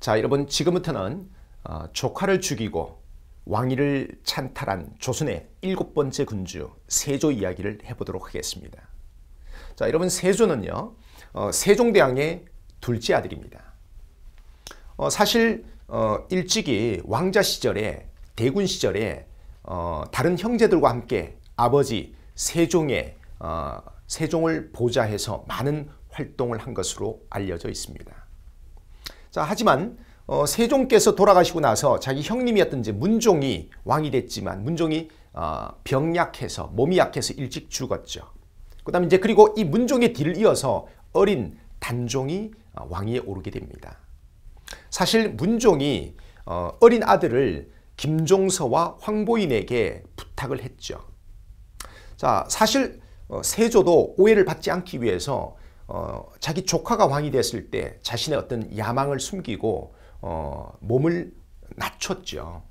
자 여러분 지금부터는 어, 조카를 죽이고 왕위를 찬탈한 조선의 일곱 번째 군주 세조 이야기를 해보도록 하겠습니다. 자 여러분 세조는요 어, 세종대왕의 둘째 아들입니다. 어, 사실 어, 일찍이 왕자 시절에 대군 시절에 어, 다른 형제들과 함께 아버지 세종의 어, 세종을 보좌해서 많은 활동을 한 것으로 알려져 있습니다. 자, 하지만 어, 세종께서 돌아가시고 나서 자기 형님이었던 이제 문종이 왕이 됐지만 문종이 어, 아, 병약해서 몸이 약해서 일찍 죽었죠. 그다음 이제 그리고 이 문종의 뒤를 이어서 어린 단종이 어, 왕위에 오르게 됩니다. 사실 문종이 어, 어린 아들을 김종서와 황보인에게 부탁을 했죠. 자, 사실 어, 세조도 오해를 받지 않기 위해서 어, 자기 조카가 왕이 됐을 때 자신의 어떤 야망을 숨기고 어, 몸을 낮췄죠.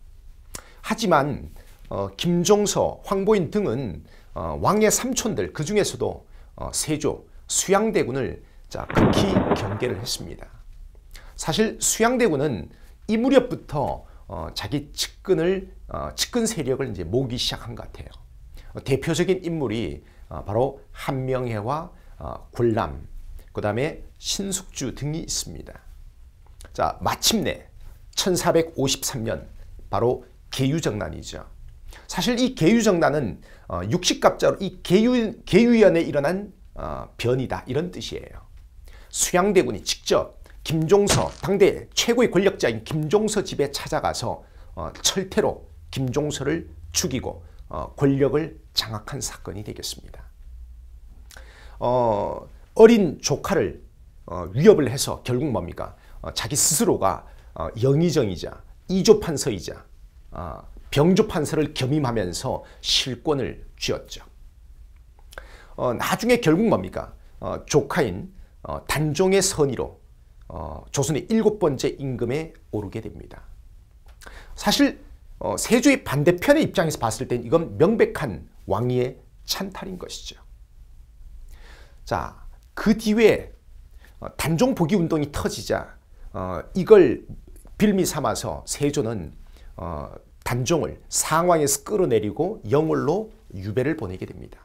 하지만 어, 김종서, 황보인 등은 어, 왕의 삼촌들 그 중에서도 어, 세조, 수양대군을 자, 극히 경계를 했습니다. 사실 수양대군은 이 무렵부터 어, 자기 측근을 측근 세력을 이제 모기 시작한 것 같아요. 대표적인 인물이 바로 한명회와 굴람그 어, 다음에 신숙주 등이 있습니다. 자, 마침내 1453년 바로 계유정난이죠. 사실 이 계유정난은 어, 육식갑자로 이 계유, 계유연에 일어난 어, 변이다 이런 뜻이에요. 수양대군이 직접 김종서 당대 최고의 권력자인 김종서 집에 찾아가서 철퇴로 김종서를 죽이고 권력을 장악한 사건이 되겠습니다. 어, 어린 조카를 어, 위협을 해서 결국 뭡니까? 어, 자기 스스로가 어, 영의정이자 이조판서이자 아, 병조판서를 겸임하면서 실권을 쥐었죠. 어, 나중에 결국 뭡니까? 어, 조카인 어, 단종의 선의로 조선의 일곱 번째 임금에 오르게 됩니다. 사실 세조의 반대편의 입장에서 봤을 땐 이건 명백한 왕위의 찬탈인 것이죠. 자, 그 뒤에 어, 단종 복위 운동이 터지자 어, 이걸 빌미 삼아서 세조는 어, 단종을 상황에서 끌어내리고 영월로 유배를 보내게 됩니다.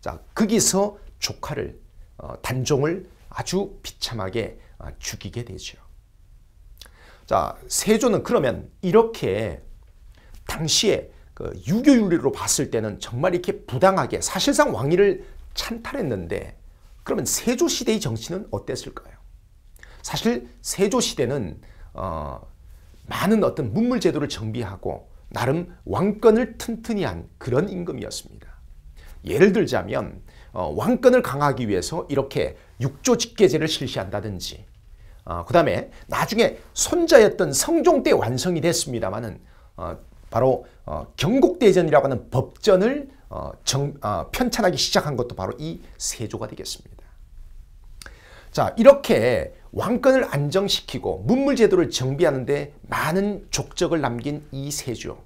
자, 거기서 조카를 어, 단종을 아주 비참하게 어, 죽이게 되죠. 자, 세조는 그러면 이렇게 당시에 그 유교윤리로 봤을 때는 정말 이렇게 부당하게 사실상 왕위를 찬탈했는데 그러면 세조시대의 정치는 어땠을까요? 사실 세조시대는 어, 많은 어떤 문물제도를 정비하고 나름 왕권을 튼튼히 한 그런 임금이었습니다. 예를 들자면 어, 왕권을 강화하기 위해서 이렇게 육조 직계제를 실시한다든지 어, 그 다음에 나중에 손자였던 성종 때 완성이 됐습니다마는 어, 바로 어, 경국대전이라고 하는 법전을 어, 정, 어, 편찬하기 시작한 것도 바로 이 세조가 되겠습니다. 자 이렇게 왕권을 안정시키고 문물제도를 정비하는 데 많은 족적을 남긴 이 세조.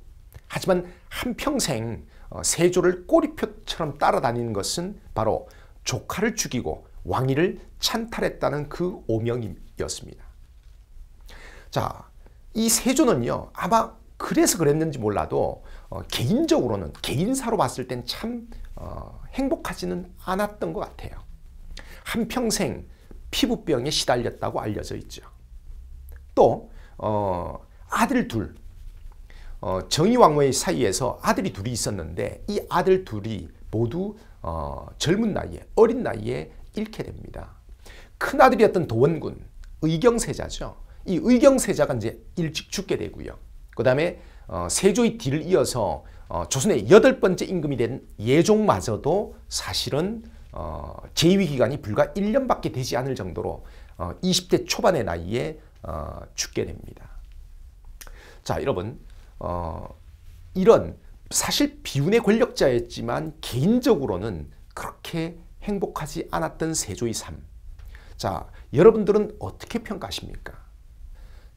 하지만 한평생 어, 세조를 꼬리표처럼 따라다니는 것은 바로 조카를 죽이고 왕위를 찬탈했다는 그 오명이었습니다. 자, 이 세조는요. 아마 그래서 그랬는지 몰라도 어, 개인적으로는 개인사로 봤을 땐참 어, 행복하지는 않았던 것 같아요. 한평생 피부병에 시달렸다고 알려져 있죠. 또 어, 아들 둘, 어, 정의왕후의 사이에서 아들이 둘이 있었는데 이 아들 둘이 모두 어, 젊은 나이에 어린 나이에 잃게 됩니다. 큰아들이었던 도원군 의경세자죠. 이 의경세자가 이제 일찍 죽게 되고요. 그 다음에 어, 세조의 뒤를 이어서 어, 조선의 여덟 번째 임금이 된 예종마저도 사실은 어, 재위 기간이 불과 1년밖에 되지 않을 정도로 어, 20대 초반의 나이에 어, 죽게 됩니다. 자 여러분 어, 이런 사실 비운의 권력자였지만 개인적으로는 그렇게 행복하지 않았던 세조의 삶. 자 여러분들은 어떻게 평가하십니까?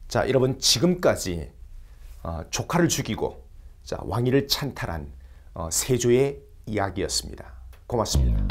자 여러분 지금까지 어, 조카를 죽이고 자, 왕위를 찬탈한 어, 세조의 이야기였습니다. 고맙습니다.